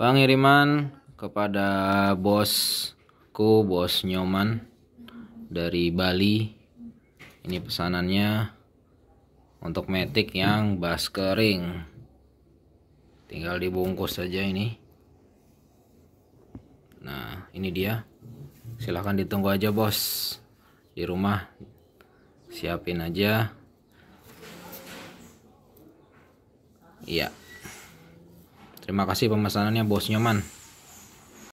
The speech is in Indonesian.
pengiriman kepada bosku bos Nyoman dari Bali ini pesanannya untuk metik yang bas kering tinggal dibungkus saja ini nah ini dia silahkan ditunggu aja bos di rumah siapin aja iya Terima kasih pemesanannya Bos Nyoman.